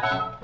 thank you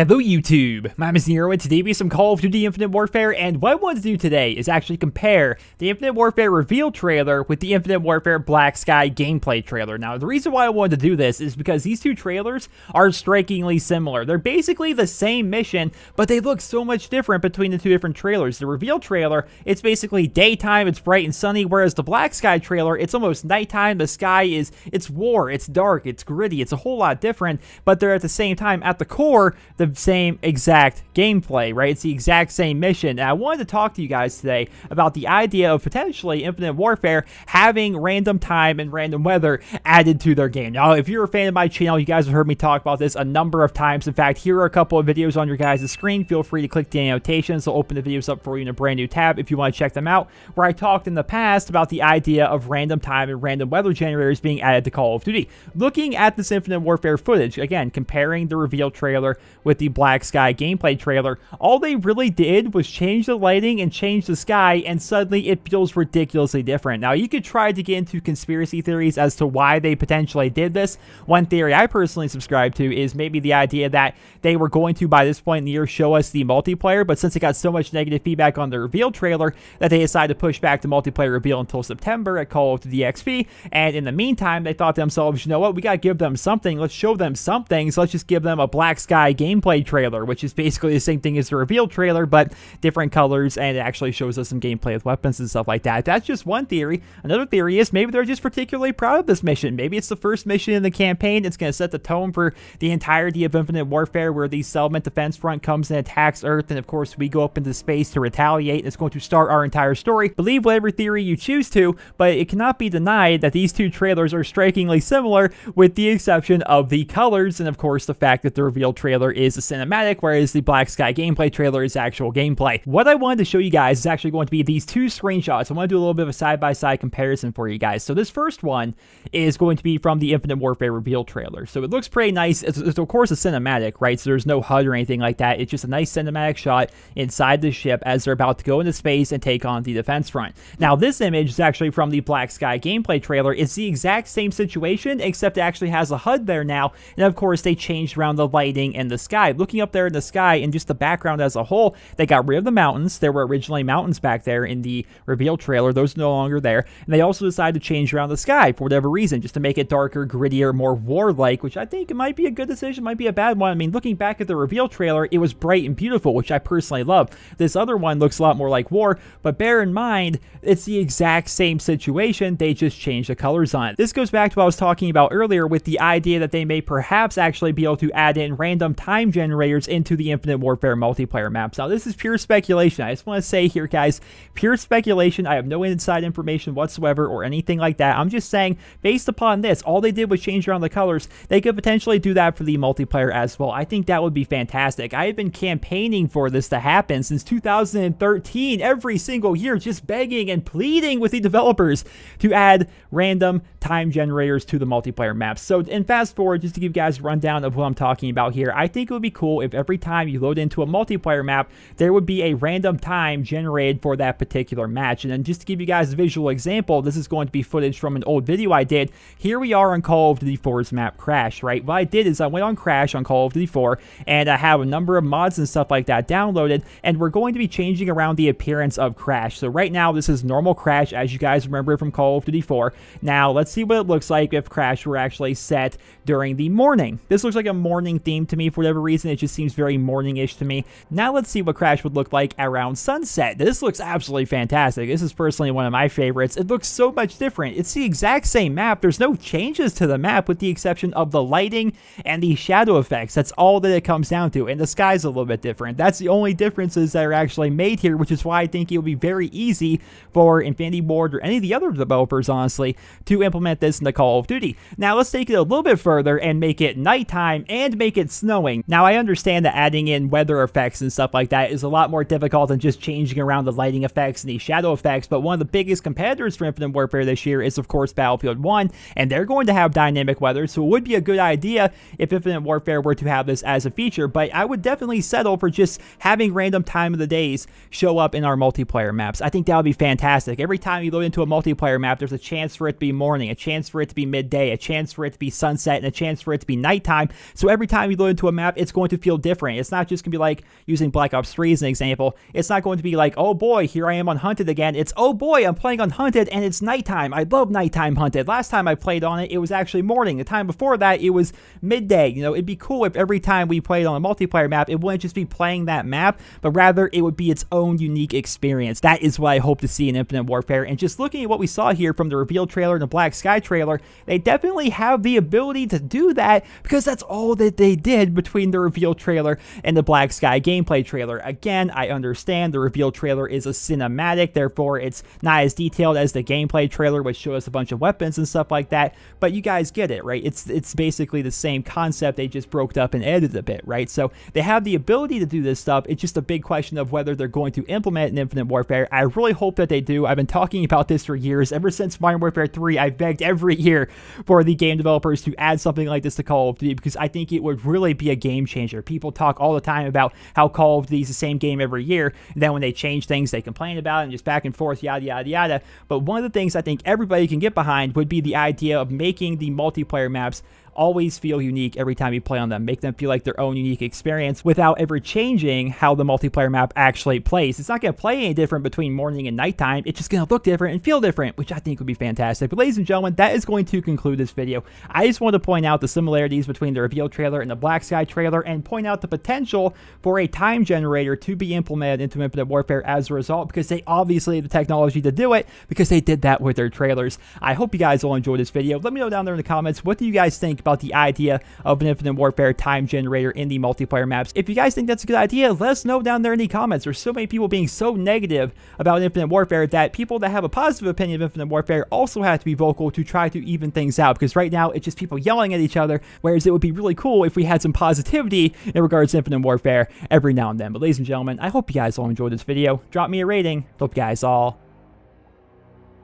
Hello YouTube, my name is Nero and today we have some Call of Duty Infinite Warfare and what I want to do today is actually compare the Infinite Warfare reveal trailer with the Infinite Warfare Black Sky gameplay trailer. Now the reason why I wanted to do this is because these two trailers are strikingly similar. They're basically the same mission but they look so much different between the two different trailers. The reveal trailer, it's basically daytime, it's bright and sunny, whereas the Black Sky trailer, it's almost nighttime, the sky is, it's war, it's dark, it's gritty, it's a whole lot different, but they're at the same time at the core, the same exact gameplay, right? It's the exact same mission. And I wanted to talk to you guys today about the idea of potentially Infinite Warfare having random time and random weather added to their game. Now, if you're a fan of my channel, you guys have heard me talk about this a number of times. In fact, here are a couple of videos on your guys' screen. Feel free to click the annotations. They'll open the videos up for you in a brand new tab if you want to check them out, where I talked in the past about the idea of random time and random weather generators being added to Call of Duty. Looking at this Infinite Warfare footage, again, comparing the reveal trailer with the Black Sky gameplay trailer, all they really did was change the lighting and change the sky, and suddenly it feels ridiculously different. Now, you could try to get into conspiracy theories as to why they potentially did this. One theory I personally subscribe to is maybe the idea that they were going to, by this point in the year, show us the multiplayer, but since it got so much negative feedback on the reveal trailer, that they decided to push back the multiplayer reveal until September at Call of Duty XP, and in the meantime, they thought themselves, you know what, we gotta give them something, let's show them something. So let's just give them a Black Sky gameplay gameplay trailer, which is basically the same thing as the reveal trailer, but different colors, and it actually shows us some gameplay with weapons and stuff like that. That's just one theory. Another theory is maybe they're just particularly proud of this mission. Maybe it's the first mission in the campaign It's going to set the tone for the entirety of Infinite Warfare, where the Settlement Defense Front comes and attacks Earth, and of course we go up into space to retaliate. It's going to start our entire story. Believe whatever theory you choose to, but it cannot be denied that these two trailers are strikingly similar, with the exception of the colors, and of course the fact that the reveal trailer is is a cinematic, whereas the Black Sky gameplay trailer is actual gameplay. What I wanted to show you guys is actually going to be these two screenshots. I want to do a little bit of a side-by-side -side comparison for you guys. So this first one is going to be from the Infinite Warfare reveal trailer. So it looks pretty nice. It's, it's of course a cinematic, right? So there's no HUD or anything like that. It's just a nice cinematic shot inside the ship as they're about to go into space and take on the defense front. Now this image is actually from the Black Sky gameplay trailer. It's the exact same situation, except it actually has a HUD there now. And of course they changed around the lighting and the sky sky, looking up there in the sky and just the background as a whole. They got rid of the mountains. There were originally mountains back there in the reveal trailer. Those no longer there. And they also decided to change around the sky for whatever reason, just to make it darker, grittier, more warlike, which I think might be a good decision, might be a bad one. I mean, looking back at the reveal trailer, it was bright and beautiful, which I personally love. This other one looks a lot more like war, but bear in mind, it's the exact same situation. They just changed the colors on it. This goes back to what I was talking about earlier with the idea that they may perhaps actually be able to add in random time generators into the Infinite Warfare multiplayer maps. Now, this is pure speculation. I just want to say here, guys, pure speculation. I have no inside information whatsoever or anything like that. I'm just saying, based upon this, all they did was change around the colors. They could potentially do that for the multiplayer as well. I think that would be fantastic. I have been campaigning for this to happen since 2013, every single year, just begging and pleading with the developers to add random time generators to the multiplayer maps. So, and fast forward, just to give you guys a rundown of what I'm talking about here, I think it would would be cool if every time you load into a multiplayer map, there would be a random time generated for that particular match. And then just to give you guys a visual example, this is going to be footage from an old video I did. Here we are on Call of Duty 4's map Crash, right? What I did is I went on Crash on Call of Duty 4, and I have a number of mods and stuff like that downloaded, and we're going to be changing around the appearance of Crash. So right now, this is normal Crash, as you guys remember from Call of Duty 4. Now, let's see what it looks like if Crash were actually set during the morning. This looks like a morning theme to me for whatever reason reason, it just seems very morning-ish to me. Now let's see what Crash would look like around sunset. This looks absolutely fantastic. This is personally one of my favorites. It looks so much different. It's the exact same map. There's no changes to the map with the exception of the lighting and the shadow effects. That's all that it comes down to. And the sky's a little bit different. That's the only differences that are actually made here, which is why I think it will be very easy for Infinity Ward or any of the other developers, honestly, to implement this in the Call of Duty. Now let's take it a little bit further and make it nighttime and make it snowing. Now now, I understand that adding in weather effects and stuff like that is a lot more difficult than just changing around the lighting effects and the shadow effects, but one of the biggest competitors for Infinite Warfare this year is, of course, Battlefield 1, and they're going to have dynamic weather, so it would be a good idea if Infinite Warfare were to have this as a feature, but I would definitely settle for just having random time of the days show up in our multiplayer maps. I think that would be fantastic. Every time you load into a multiplayer map, there's a chance for it to be morning, a chance for it to be midday, a chance for it to be sunset, and a chance for it to be nighttime. So every time you load into a map, it's it's going to feel different. It's not just going to be like using Black Ops 3 as an example. It's not going to be like, oh boy, here I am on Hunted again. It's, oh boy, I'm playing on Hunted and it's nighttime. I love nighttime Hunted. Last time I played on it, it was actually morning. The time before that, it was midday. You know, it'd be cool if every time we played on a multiplayer map, it wouldn't just be playing that map, but rather it would be its own unique experience. That is what I hope to see in Infinite Warfare. And just looking at what we saw here from the reveal trailer and the Black Sky trailer, they definitely have the ability to do that because that's all that they did between the reveal trailer and the Black Sky gameplay trailer. Again, I understand the reveal trailer is a cinematic, therefore it's not as detailed as the gameplay trailer, which shows us a bunch of weapons and stuff like that, but you guys get it, right? It's, it's basically the same concept, they just broke up and edited a bit, right? So they have the ability to do this stuff, it's just a big question of whether they're going to implement an Infinite Warfare. I really hope that they do. I've been talking about this for years. Ever since Modern Warfare 3, I've begged every year for the game developers to add something like this to Call of Duty because I think it would really be a game game changer. People talk all the time about how Call of Duty is the same game every year. And then when they change things, they complain about it and just back and forth, yada, yada, yada. But one of the things I think everybody can get behind would be the idea of making the multiplayer maps always feel unique every time you play on them. Make them feel like their own unique experience without ever changing how the multiplayer map actually plays. It's not going to play any different between morning and nighttime. It's just going to look different and feel different, which I think would be fantastic. But ladies and gentlemen, that is going to conclude this video. I just wanted to point out the similarities between the reveal trailer and the Black Sky trailer and point out the potential for a time generator to be implemented into Infinite Warfare as a result because they obviously have the technology to do it because they did that with their trailers. I hope you guys all enjoyed this video. Let me know down there in the comments, what do you guys think about about the idea of an Infinite Warfare time generator in the multiplayer maps. If you guys think that's a good idea, let us know down there in the comments. There's so many people being so negative about Infinite Warfare that people that have a positive opinion of Infinite Warfare also have to be vocal to try to even things out because right now it's just people yelling at each other, whereas it would be really cool if we had some positivity in regards to Infinite Warfare every now and then. But ladies and gentlemen, I hope you guys all enjoyed this video. Drop me a rating. Hope you guys all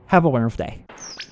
have a wonderful day.